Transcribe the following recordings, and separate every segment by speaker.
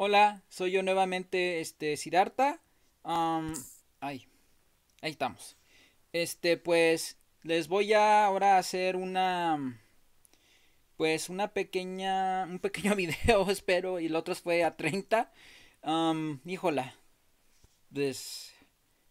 Speaker 1: Hola, soy yo nuevamente, este, Sidarta. ahí, ahí estamos. Este, pues, les voy a ahora hacer una, pues, una pequeña, un pequeño video, espero, y el otro fue a 30. híjola,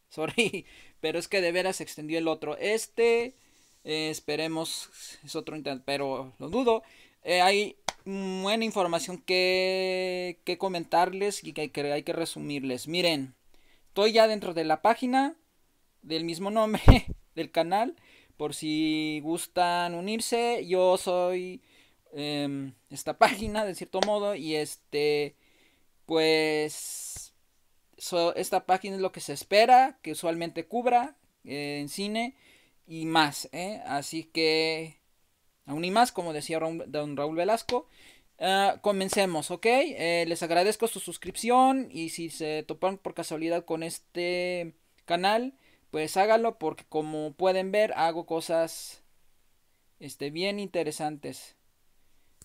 Speaker 1: sorry, pero es que de veras se extendió el otro. Este, eh, esperemos, es otro intento, pero lo dudo. Eh, ahí buena información que, que comentarles y que hay, que resumirles. Miren, estoy ya dentro de la página del mismo nombre del canal. Por si gustan unirse, yo soy em, esta página de cierto modo y este pues esta página es lo que se espera que usualmente cubra eh, en cine y más. ¿eh? Así que Aún y más, como decía don Raúl Velasco. Ah, comencemos, ¿ok? Eh, les agradezco su suscripción y si se topan por casualidad con este canal, pues hágalo, porque como pueden ver hago cosas este, bien interesantes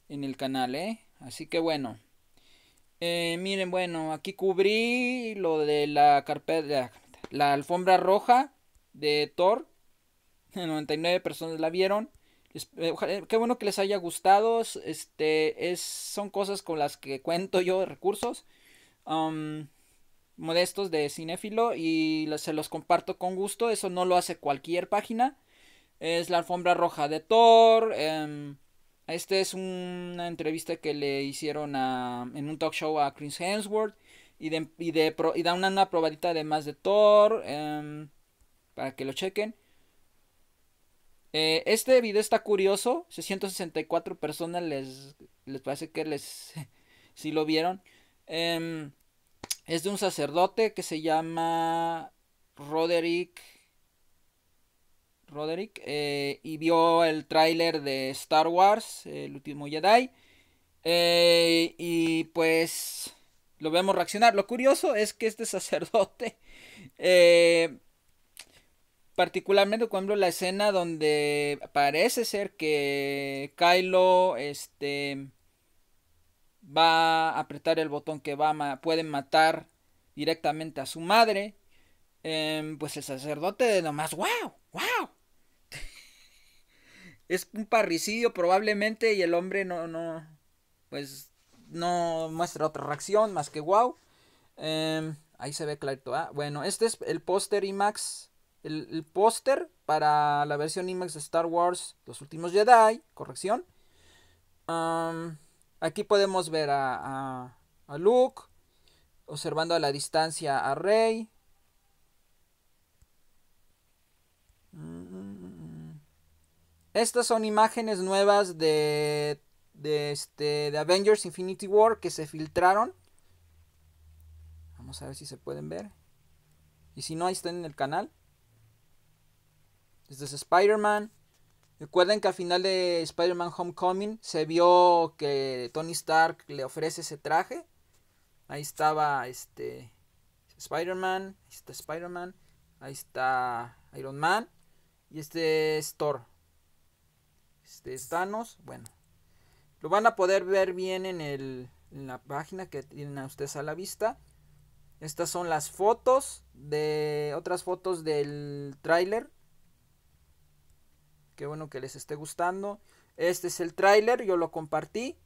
Speaker 1: en el canal, ¿eh? Así que bueno. Eh, miren, bueno, aquí cubrí lo de la carpeta, la alfombra roja de Thor. 99 personas la vieron. Eh, qué bueno que les haya gustado. Este, es, son cosas con las que cuento yo, recursos um, modestos de cinéfilo y se los comparto con gusto. Eso no lo hace cualquier página. Es la alfombra roja de Thor. Em, esta es una entrevista que le hicieron en un talk show a Chris Hemsworth y, da una, probadita de más de Thor em, para que lo chequen. Eh, este video está curioso. 664 personas les, parece que les... si lo vieron. Em, es de un sacerdote que se llama Roderick. Roderick. Eh, y vio el tráiler de Star Wars, El último Jedi. Eh, y pues lo vemos reaccionar. Lo curioso es que este sacerdote particularmente, cuando la escena donde parece ser que Kylo este, va a apretar el botón que va a, puede matar directamente a su madre, em, pues el sacerdote de nomás, wow, wow. es un parricidio probablemente y el hombre no, no, pues no muestra otra reacción más que wow. Em, ahí se ve claro ah, bueno, este es el póster IMAX el, póster para la versión IMAX de Star Wars Los Últimos Jedi, corrección. aquí podemos ver a, Luke, observando a la distancia a Rey. Estas son imágenes nuevas de, de, este, de Avengers Infinity War que se filtraron. Vamos a ver si se pueden ver. Y si no, ahí están en el canal. Este es Spider-Man. Recuerden que al final de Spider-Man Homecoming se vio que Tony Stark le ofrece ese traje. Ahí estaba este Spider-Man, ahí está Spider-Man, ahí está Iron Man y este es Thor. Este es Thanos, bueno. Lo van a poder ver bien en, la página que tienen a ustedes a la vista. Estas son las fotos de otras fotos del tráiler Qué bueno que les esté gustando. Este es el tráiler, yo lo compartí.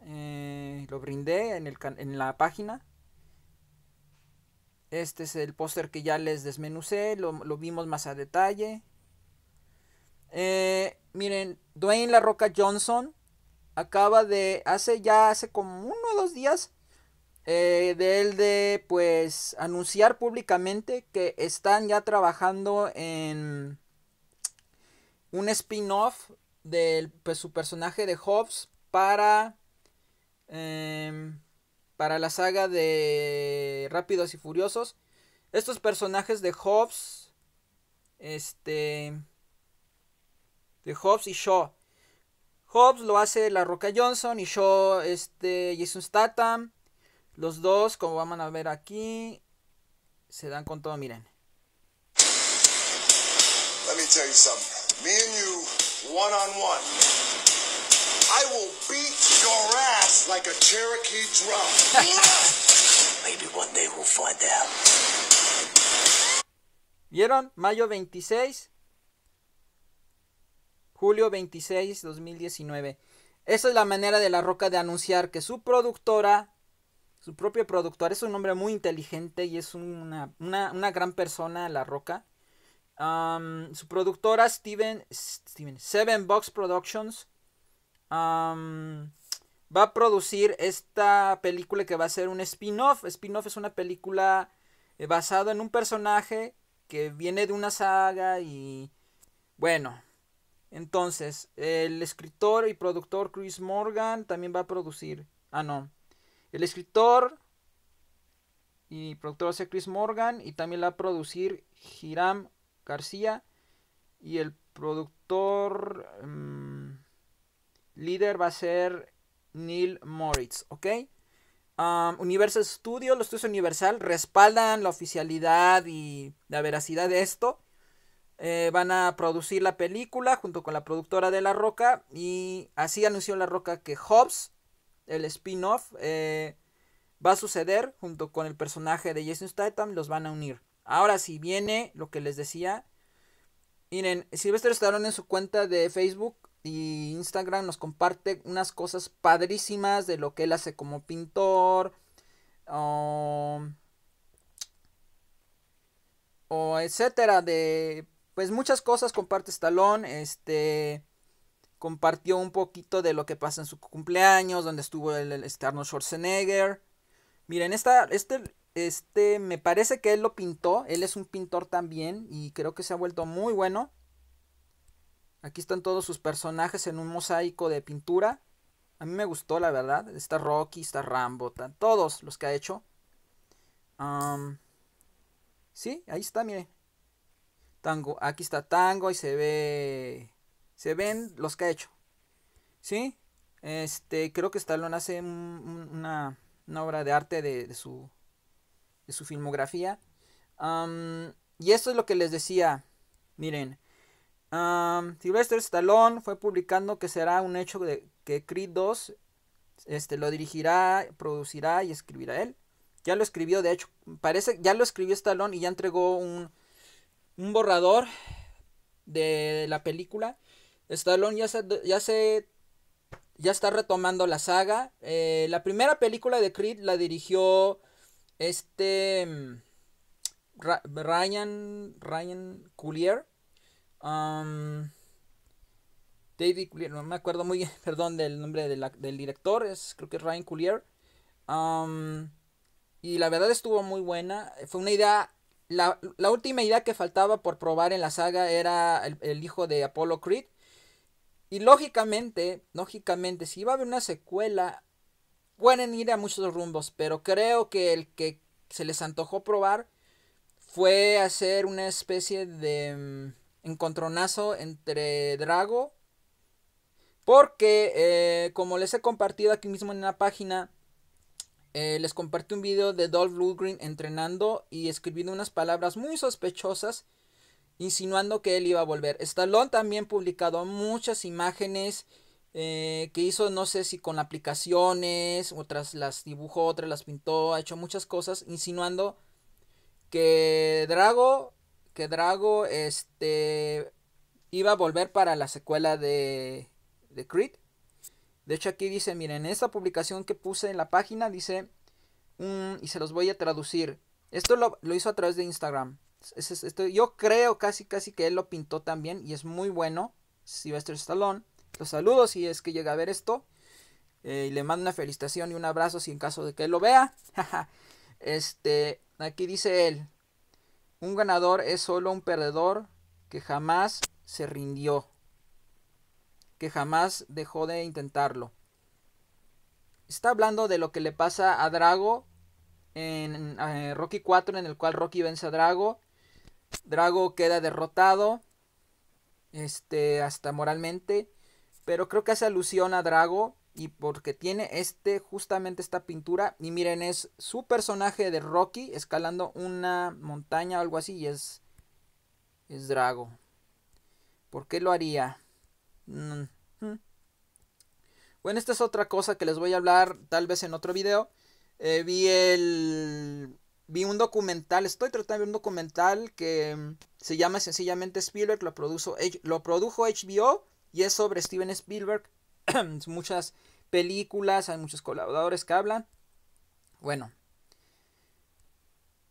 Speaker 1: Eh, lo brindé en, el, en la página. Este es el póster que ya les desmenucé, lo, vimos más a detalle. Eh, miren, Dwayne La Roca Johnson acaba de, hace ya hace como uno o dos días, eh, de él de pues anunciar públicamente que están ya trabajando en un spin-off de pues, su personaje de Hobbes para, em, para la saga de Rápidos y Furiosos. Estos personajes de Hobbes, este, de Hobbes y Shaw. Hobbes lo hace La Roca Johnson y Shaw, este, Jason Statham. Los dos, como van a ver aquí, se dan con todo, miren me one on one. I will beat your ass like a Cherokee drum. Maybe one day we'll find out. ¿Vieron? Mayo 26. Julio 26, 2019. Esa es la manera de La Roca de anunciar que su productora, su propio productor, es un hombre muy inteligente y es una, una gran persona, La Roca. Um, su productora Steven, Steven, Seven Box Productions um, va a producir esta película que va a ser un spin-off. Spin-off es una película eh, basada en un personaje que viene de una saga y bueno. Entonces, el escritor y productor Chris Morgan también va a producir. Ah, no. El escritor y productor va a ser Chris Morgan y también la va a producir Hiram García y el productor em, líder va a ser Neil Moritz, ¿ok? Universal Studios, los estudios Universal respaldan la oficialidad y la veracidad de esto. Eh, van a producir la película junto con la productora de La Roca y así anunció La Roca que Hobbs, el spin-off, eh, va a suceder junto con el personaje de Jason Statham, los van a unir. Ahora sí viene lo que les decía. Miren, Silvestre Estalón en su cuenta de Facebook y Instagram nos comparte unas cosas padrísimas de lo que él hace como pintor. O, um, o etcétera. De. Pues muchas cosas comparte Stallone. Este, este compartió un poquito de lo que pasa en su cumpleaños, donde estuvo el, Arnold Schwarzenegger. Miren, esta, este, este, me parece que él lo pintó. Él es un pintor también y creo que se ha vuelto muy bueno. Aquí están todos sus personajes en un mosaico de pintura. A mí me gustó, la verdad. Está Rocky, está Rambo, todos los que ha hecho. sí, ahí está, mire. Tango, aquí está Tango y se ve. Se ven los que ha hecho. ¿Sí? Este, creo que Stallone hace una, obra de arte de su de su filmografía. y esto es lo que les decía. Miren, Sylvester Stallone fue publicando que será un hecho de que Creed 2 este, lo dirigirá, producirá y escribirá él. Ya lo escribió, de hecho, parece, ya lo escribió Stallone y ya entregó un, un borrador de la película. Stallone ya se, ya ya está retomando la saga. Eh, la primera película de Creed la dirigió este mm, Ryan Ryan Coulier, um, David Coulier, no me acuerdo muy bien, perdón del nombre del director, es creo que es Ryan Coulier. Um, y la verdad estuvo muy buena, fue una idea la, última idea que faltaba por probar en la saga era el, el, hijo de Apollo Creed. Y lógicamente, lógicamente, si iba a haber una secuela, pueden ir a muchos rumbos, pero creo que el que se les antojó probar fue hacer una especie de mm, encontronazo entre Drago. Porque, eh, como les he compartido aquí mismo en la página, eh, les compartí un video de Dolph Lundgren entrenando y escribiendo unas palabras muy sospechosas, insinuando que él iba a volver. Stallone también publicado muchas imágenes eh, que hizo no sé si con aplicaciones, otras las dibujó, otras las pintó, ha hecho muchas cosas insinuando que Drago, que Drago este, iba a volver para la secuela de, de Creed. De hecho aquí dice, miren, en esta publicación que puse en la página dice, mm, y se los voy a traducir, esto lo, hizo a través de Instagram. esto, yo creo casi casi que él lo pintó también y es muy bueno, Sylvester Stallone. Los saludo si es que llega a ver esto. Eh, y le mando una felicitación y un abrazo si en caso de que él lo vea. este, aquí dice él. Un ganador es solo un perdedor que jamás se rindió. Que jamás dejó de intentarlo. Está hablando de lo que le pasa a Drago en eh, Rocky 4 en el cual Rocky vence a Drago. Drago queda derrotado. Este, hasta moralmente. Pero creo que hace alusión a Drago y porque tiene este justamente esta pintura y miren es su personaje de Rocky escalando una montaña o algo así y es es Drago. ¿Por qué lo haría? Mm, mm. Bueno, esta es otra cosa que les voy a hablar tal vez en otro video. Eh, vi el vi un documental, estoy tratando de ver un documental que mm, se llama sencillamente Spielberg, lo, produjo, lo produjo HBO y es sobre Steven Spielberg. muchas películas, hay muchos colaboradores que hablan. Bueno,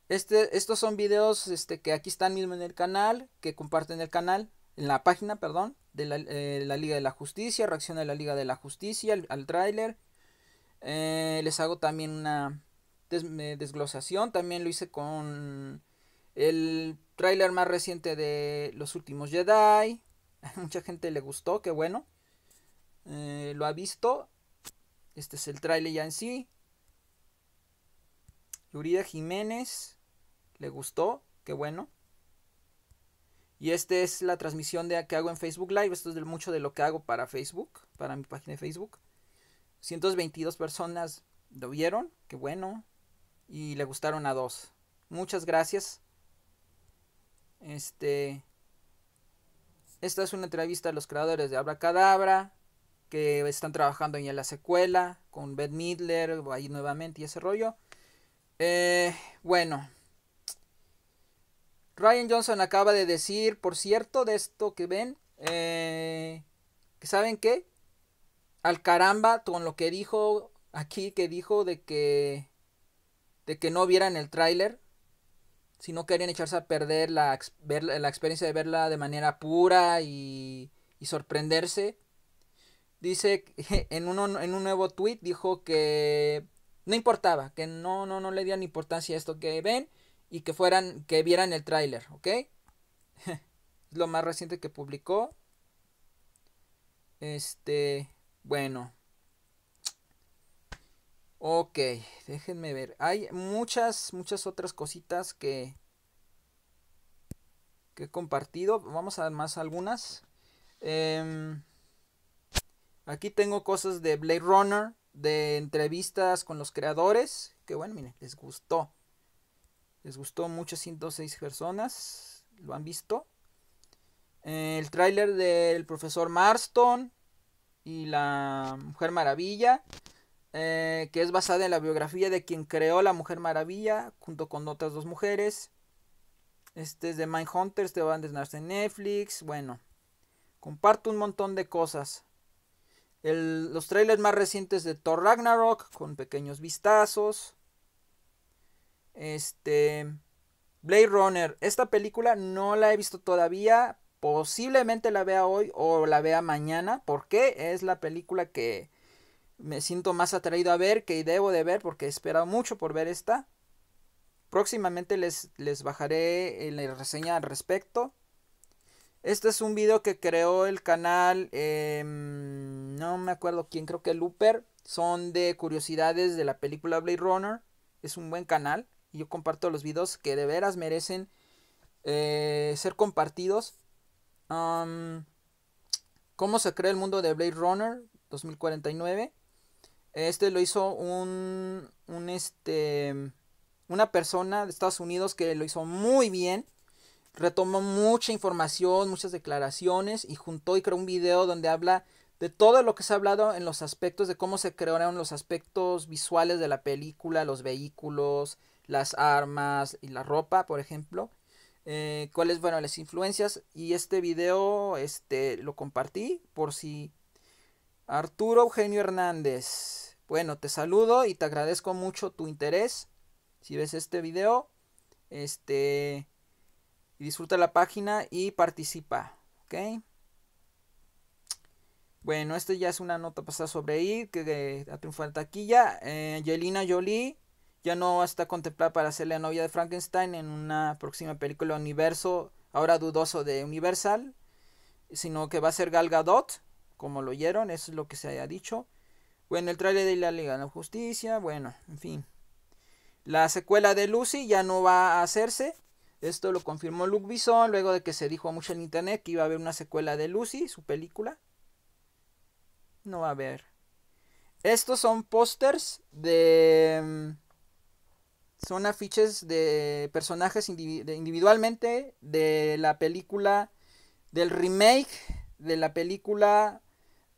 Speaker 1: este, estos son videos este, que aquí están mismo en el canal, que comparten el canal, en la página, perdón, de la, Liga de la Justicia, reacción de la Liga de la Justicia al, tráiler. Eh, les hago también una eh, desglosación, también lo hice con el tráiler más reciente de Los Últimos Jedi, mucha gente le gustó, qué bueno. Eh, lo ha visto. Este es el trailer ya en sí. Yurida Jiménez. Le gustó, qué bueno. Y esta es la transmisión de, que hago en Facebook Live. Esto es mucho de lo que hago para Facebook, para mi página de Facebook. 122 personas lo vieron, qué bueno. Y le gustaron a dos. Muchas gracias. Este. Esta es una entrevista a los creadores de Abracadabra, que están trabajando en la secuela, con Ben Midler, ahí nuevamente y ese rollo. Eh, bueno. Ryan Johnson acaba de decir, por cierto, de esto que ven, eh, que saben qué, al caramba con lo que dijo aquí, que dijo de que, de que no vieran el tráiler, si no querían echarse a perder la, experiencia de verla de manera pura y, y sorprenderse. Dice en, en un nuevo tweet dijo que no importaba, que no, no, no le dieran importancia a esto que ven y que fueran, que vieran el tráiler, ¿ok? es lo más reciente que publicó. Este, bueno. Ok, déjenme ver. Hay muchas, muchas otras cositas que, que he compartido. Vamos a ver más algunas. Em, aquí tengo cosas de Blade Runner, de entrevistas con los creadores. Que bueno, miren, les gustó. Les gustó mucho, 106 personas lo han visto. Eh, el tráiler del profesor Marston y la Mujer Maravilla. Eh, que es basada en la biografía de quien creó la Mujer Maravilla, junto con otras dos mujeres. Este es de Hunters te va a desnarse en Netflix. Bueno, comparto un montón de cosas. los trailers más recientes de Thor Ragnarok, con pequeños vistazos. Este. Blade Runner. Esta película no la he visto todavía. Posiblemente la vea hoy o la vea mañana. Porque es la película que me siento más atraído a ver que debo de ver porque he esperado mucho por ver esta. Próximamente les, les bajaré eh, la reseña al respecto. Este es un video que creó el canal, em, no me acuerdo quién, creo que Looper. Son de curiosidades de la película Blade Runner. Es un buen canal. Y yo comparto los videos que de veras merecen eh, ser compartidos. ¿Cómo se crea el mundo de Blade Runner 2049? Este lo hizo un, un este, una persona de Estados Unidos que lo hizo muy bien. Retomó mucha información, muchas declaraciones y juntó y creó un video donde habla de todo lo que se ha hablado en los aspectos de cómo se crearon los aspectos visuales de la película, los vehículos, las armas y la ropa, por ejemplo. Eh, cuáles fueron las influencias y este video este, lo compartí por si Arturo Eugenio Hernández bueno, te saludo y te agradezco mucho tu interés. Si ves este video, este, disfruta la página y participa, ¿ok? Bueno, esta ya es una nota pasada sobre ir que, ha triunfado en taquilla. Eh, Jolie ya no está contemplada para ser la novia de Frankenstein en una próxima película universo, ahora dudoso de Universal, sino que va a ser Gal Gadot, como lo oyeron, eso es lo que se haya dicho. Bueno, el trailer de la Liga de la Justicia, bueno, en fin. La secuela de Lucy ya no va a hacerse. Esto lo confirmó Luke Bison luego de que se dijo mucho en internet que iba a haber una secuela de Lucy, su película. No va a haber. Estos son pósters de... Mm, son afiches de personajes individualmente de la película, del remake de la película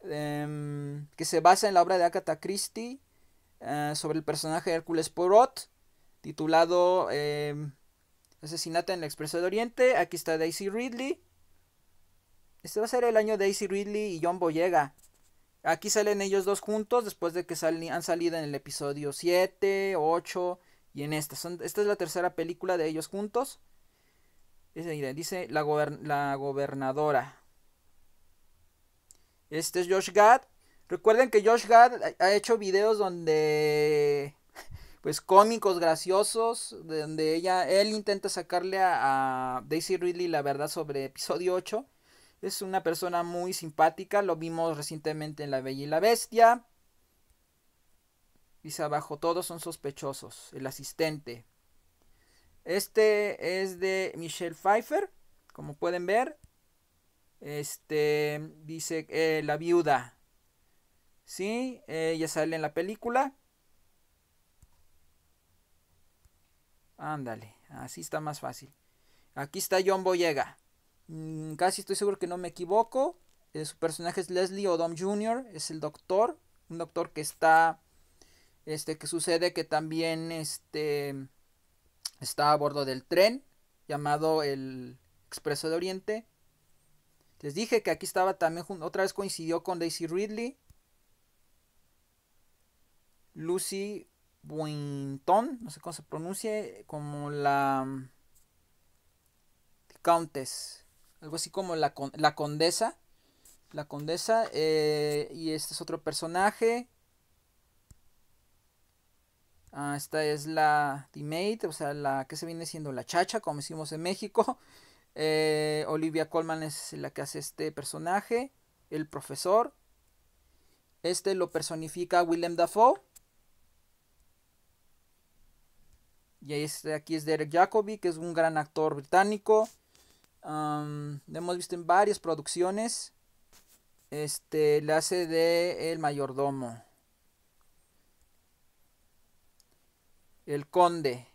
Speaker 1: Em, que se basa en la obra de Agatha Christie eh, sobre el personaje Hércules Poirot, titulado em, Asesinato en el Expreso de Oriente. Aquí está Daisy Ridley. Este va a ser el año de Daisy Ridley y John Boyega. Aquí salen ellos dos juntos después de que han salido en el episodio 7, 8 y en esta. Son, esta es la tercera película de ellos juntos. Dice, dice la, la gobernadora. Este es Josh Gad. Recuerden que Josh Gad ha hecho videos donde pues cómicos, graciosos, donde ella, él intenta sacarle a, a, Daisy Ridley la verdad sobre episodio 8. Es una persona muy simpática, lo vimos recientemente en La Bella y la Bestia. Dice abajo, todos son sospechosos, el asistente. Este es de Michelle Pfeiffer, como pueden ver. Este, dice eh, la viuda. Sí, ella sale en la película. Ándale, así está más fácil. Aquí está John Boyega. Mm, casi estoy seguro que no me equivoco. Eh, su personaje es Leslie Odom Jr., es el doctor. Un doctor que está. Este, que sucede que también este, está a bordo del tren llamado el Expreso de Oriente les dije que aquí estaba también, otra vez coincidió con Daisy Ridley. Lucy Winton, no sé cómo se pronuncie, como la mm, Countess, algo así como la, condesa. La condesa, eh, y este es otro personaje. Ah, esta es la teammate, o sea, la que se viene siendo la chacha, como decimos en México. Eh, Olivia Colman es la que hace este personaje, el profesor. Este lo personifica Willem Dafoe. Y este, aquí es Derek Jacobi, que es un gran actor británico. lo hemos visto en varias producciones. Este le hace de el mayordomo. El conde.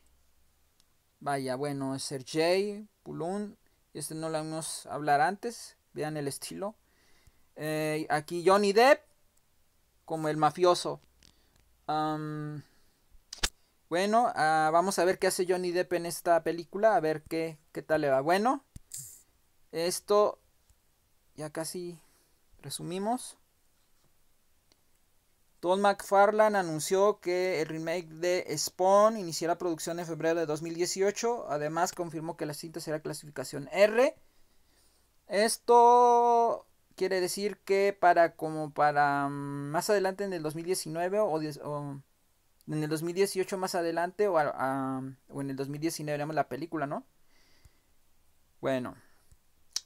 Speaker 1: Vaya, bueno, es Sergei Pulun. Este no lo vamos a hablar antes. Vean el estilo. Eh, aquí Johnny Depp como el mafioso. bueno, ah, vamos a ver qué hace Johnny Depp en esta película. A ver qué, qué tal le va. Bueno, esto ya casi resumimos. Tom McFarlane anunció que el remake de Spawn iniciará producción en febrero de 2018. Además, confirmó que la cinta será clasificación R. Esto quiere decir que para como para mm, más adelante en el 2019 o, en el 2018 más adelante o, o en el 2019 veremos la película, ¿no? Bueno,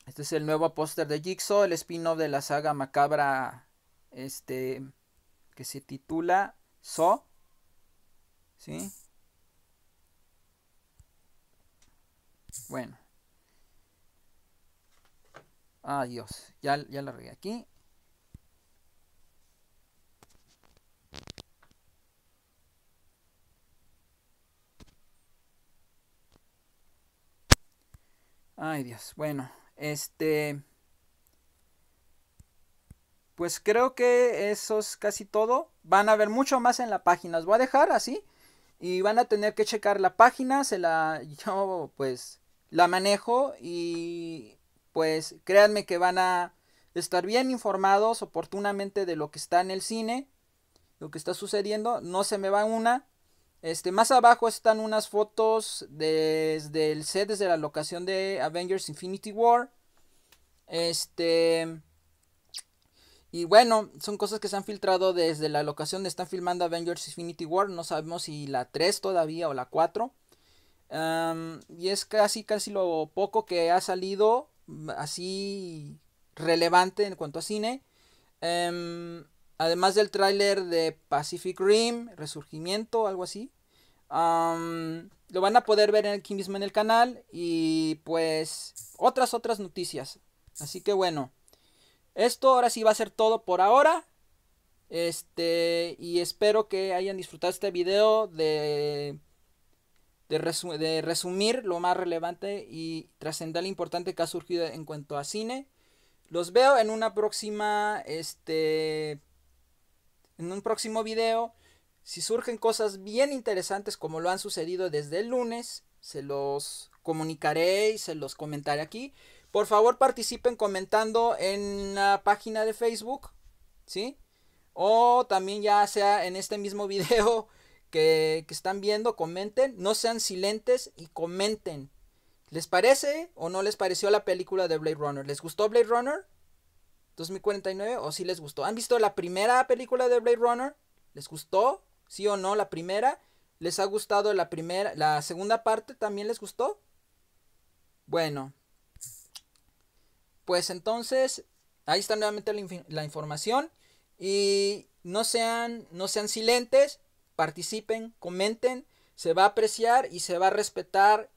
Speaker 1: este es el nuevo póster de Jigsaw, el spin-off de la saga macabra este que se titula So. ¿Sí? Bueno. Adiós. Ah, ya, ya la regué aquí. Ay Dios. Bueno, este pues creo que eso es casi todo. Van a ver mucho más en la página. Os voy a dejar así. Y van a tener que checar la página. Se la. Yo pues. La manejo. Y. Pues créanme que van a estar bien informados oportunamente de lo que está en el cine. Lo que está sucediendo. No se me va una. Este, más abajo están unas fotos desde el set, desde la locación de Avengers Infinity War. Este. Y bueno, son cosas que se han filtrado desde la locación de están filmando Avengers Infinity War. No sabemos si la 3 todavía o la 4. y es casi, casi lo poco que ha salido mm, así relevante en cuanto a cine. Em, además del tráiler de Pacific Rim, Resurgimiento, algo así. lo van a poder ver aquí mismo en el canal. Y pues otras, otras noticias. Así que bueno. Esto ahora sí va a ser todo por ahora. Este, y espero que hayan disfrutado este video de, de, resumir lo más relevante y trascendental importante que ha surgido en cuanto a cine. Los veo en una próxima, este, en un próximo video. Si surgen cosas bien interesantes como lo han sucedido desde el lunes, se los comunicaré y se los comentaré aquí. Por favor participen comentando en la página de Facebook, ¿sí? O también ya sea en este mismo video que, están viendo, comenten, no sean silentes y comenten. ¿Les parece o no les pareció la película de Blade Runner? ¿Les gustó Blade Runner? 2049 o sí les gustó. ¿Han visto la primera película de Blade Runner? ¿Les gustó? ¿Sí o no la primera? ¿Les ha gustado la primera la segunda parte también les gustó? Bueno, pues entonces, ahí está nuevamente la, información. Y no sean, no sean silentes, participen, comenten. Se va a apreciar y se va a respetar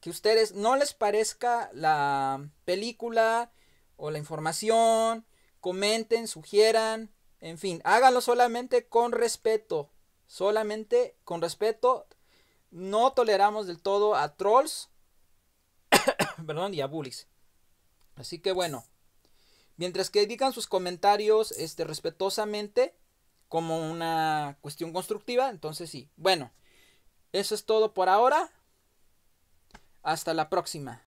Speaker 1: que a ustedes no les parezca la película o la información. Comenten, sugieran, en fin, háganlo solamente con respeto. Solamente con respeto. No toleramos del todo a trolls. perdón, y a bullies. Así que bueno, mientras que digan sus comentarios este, respetuosamente, como una cuestión constructiva, entonces sí. Bueno, eso es todo por ahora. Hasta la próxima.